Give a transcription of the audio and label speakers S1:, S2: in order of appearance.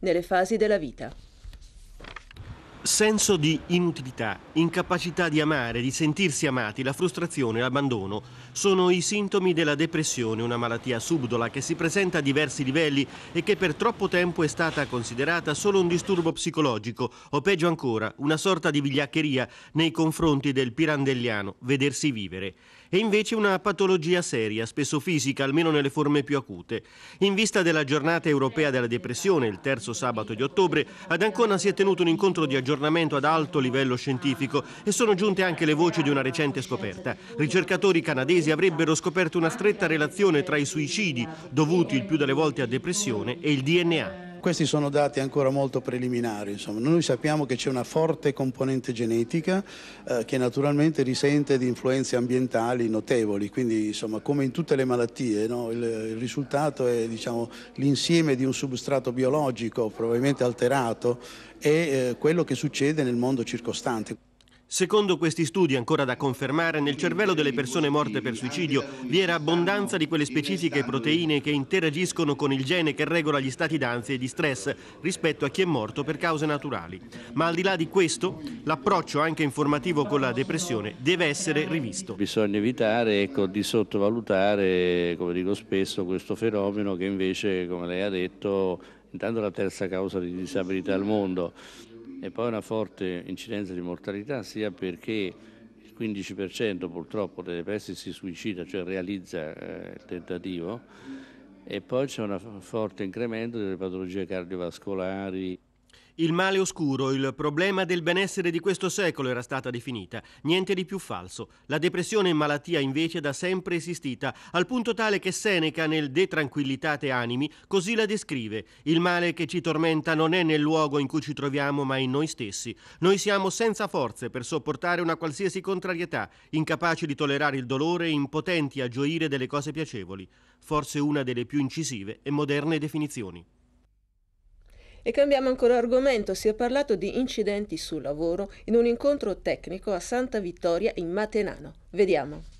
S1: nelle fasi della vita. Senso di inutilità, incapacità di amare, di sentirsi amati, la frustrazione, l'abbandono sono i sintomi della depressione, una malattia subdola che si presenta a diversi livelli e che per troppo tempo è stata considerata solo un disturbo psicologico o peggio ancora una sorta di vigliaccheria nei confronti del pirandelliano, vedersi vivere. È invece una patologia seria, spesso fisica, almeno nelle forme più acute. In vista della giornata europea della depressione, il terzo sabato di ottobre, ad Ancona si è tenuto un incontro di aggiornamento aggiornamento ad alto livello scientifico e sono giunte anche le voci di una recente scoperta. Ricercatori canadesi avrebbero scoperto una stretta relazione tra i suicidi, dovuti il più delle volte a depressione, e il DNA.
S2: Questi sono dati ancora molto preliminari, insomma. noi sappiamo che c'è una forte componente genetica eh, che naturalmente risente di influenze ambientali notevoli, quindi insomma, come in tutte le malattie no? il, il, risultato è diciamo, l'insieme di un substrato biologico probabilmente alterato e eh, quello che succede nel mondo circostante.
S1: Secondo questi studi, ancora da confermare, nel cervello delle persone morte per suicidio vi era abbondanza di quelle specifiche proteine che interagiscono con il gene che regola gli stati d'ansia e di stress rispetto a chi è morto per cause naturali. Ma al di là di questo, l'approccio anche informativo con la depressione deve essere rivisto.
S3: Bisogna evitare ecco, di sottovalutare, come dico spesso, questo fenomeno che invece, come lei ha detto, intanto è la terza causa di disabilità al mondo e poi una forte incidenza di mortalità sia perché il 15% purtroppo delle pesti si suicida, cioè realizza eh, il tentativo, e poi c'è un forte incremento delle patologie
S1: cardiovascolari. Il male oscuro, il problema del benessere di questo secolo era stata definita, niente di più falso. La depressione e malattia invece è da sempre esistita, al punto tale che Seneca nel De Tranquillitate Animi così la descrive. Il male che ci tormenta non è nel luogo in cui ci troviamo, ma in noi stessi. Noi siamo senza forze per sopportare una qualsiasi contrarietà, incapaci di tollerare il dolore e impotenti a gioire delle cose piacevoli. Forse una delle più incisive e moderne definizioni. E cambiamo ancora argomento, si è parlato di incidenti sul lavoro in un incontro tecnico a Santa Vittoria in Matenano. Vediamo.